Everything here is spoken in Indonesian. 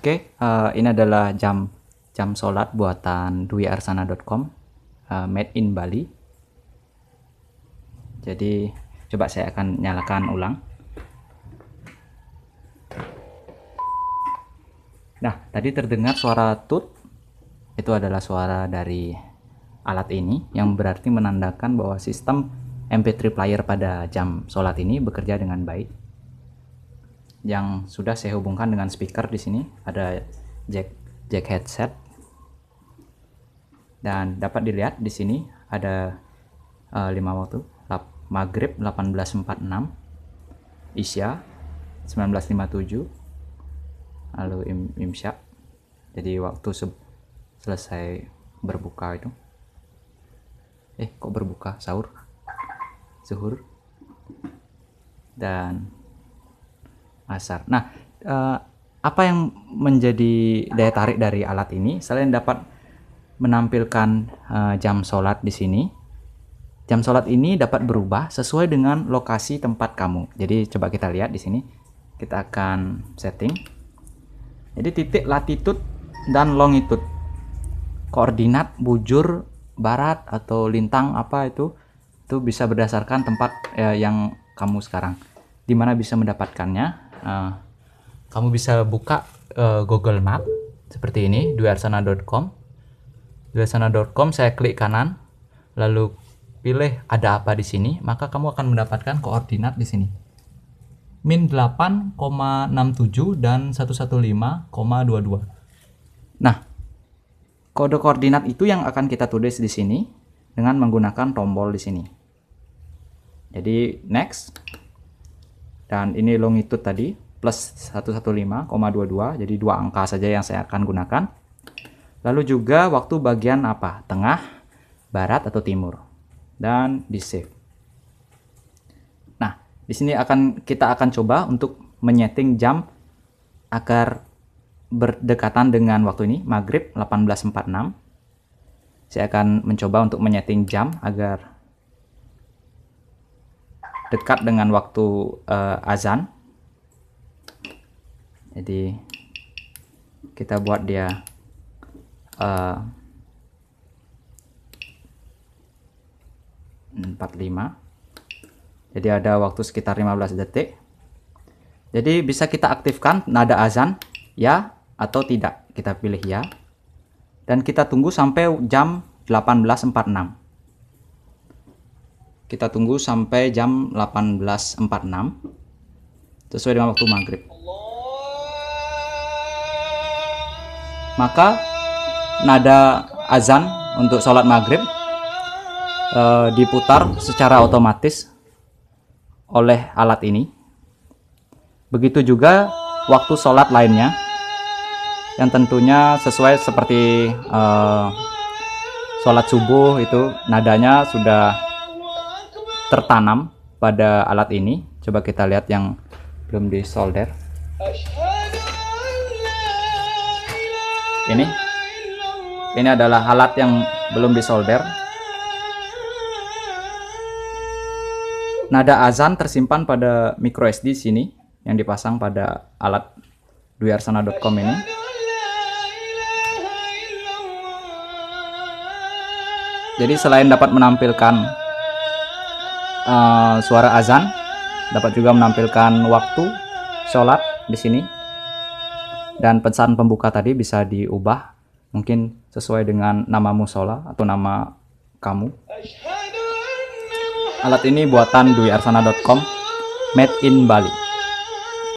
Oke, okay, uh, eh, ini adalah jam jam sholat buatan dwiarsana.com uh, eh, made in Bali. Jadi coba saya akan nyalakan ulang. Nah, tadi terdengar suara tut. Itu adalah suara dari alat ini yang berarti menandakan bahwa sistem MP3 player pada jam sholat ini bekerja dengan baik yang sudah saya hubungkan dengan speaker di sini ada jack jack headset dan dapat dilihat di sini ada uh, eh, 5 waktu Lap, maghrib 1846 isya 1957 lalu im, imsya jadi waktu selesai berbuka itu eh kok berbuka sahur zuhur dan asar. Nah, uh, apa yang menjadi daya tarik dari alat ini? Selain dapat menampilkan uh, jam sholat di sini, jam sholat ini dapat berubah sesuai dengan lokasi tempat kamu. Jadi coba kita lihat di sini, kita akan setting. Jadi titik latitude dan longitude, koordinat bujur barat atau lintang apa itu itu bisa berdasarkan tempat eh, yang kamu sekarang dimana bisa mendapatkannya uh, kamu bisa buka uh, Google Map seperti ini, duarsana.com. Duarsana.com saya klik kanan, lalu pilih ada apa di sini, maka kamu akan mendapatkan koordinat di sini. Min 8,67 dan 115,22. Nah, kode koordinat itu yang akan kita tulis di sini dengan menggunakan tombol di sini. Jadi next dan ini longitude tadi plus 115,22 jadi dua angka saja yang saya akan gunakan lalu juga waktu bagian apa tengah barat atau timur dan di save nah di sini akan kita akan coba untuk menyeting jam agar berdekatan dengan waktu ini maghrib 18.46 saya akan mencoba untuk menyeting jam agar dekat dengan waktu uh, azan jadi kita buat dia uh, eh, 45 jadi ada waktu sekitar 15 detik jadi bisa kita aktifkan nada azan ya atau tidak kita pilih ya dan kita tunggu sampai jam 18.46 kita tunggu sampai jam 18.46 sesuai dengan waktu maghrib maka nada azan untuk sholat maghrib e, diputar secara otomatis oleh alat ini begitu juga waktu sholat lainnya yang tentunya sesuai seperti e, sholat subuh itu nadanya sudah tertanam pada alat ini. Coba kita lihat yang belum disolder. Ini. Ini adalah alat yang belum disolder. Nada azan tersimpan pada micro SD sini yang dipasang pada alat duyarsana.com ini. Jadi selain dapat menampilkan Eh, suara azan dapat juga menampilkan waktu sholat di sini dan pesan pembuka tadi bisa diubah mungkin sesuai dengan namamu sholat atau nama kamu alat ini buatan duiarsana.com made in Bali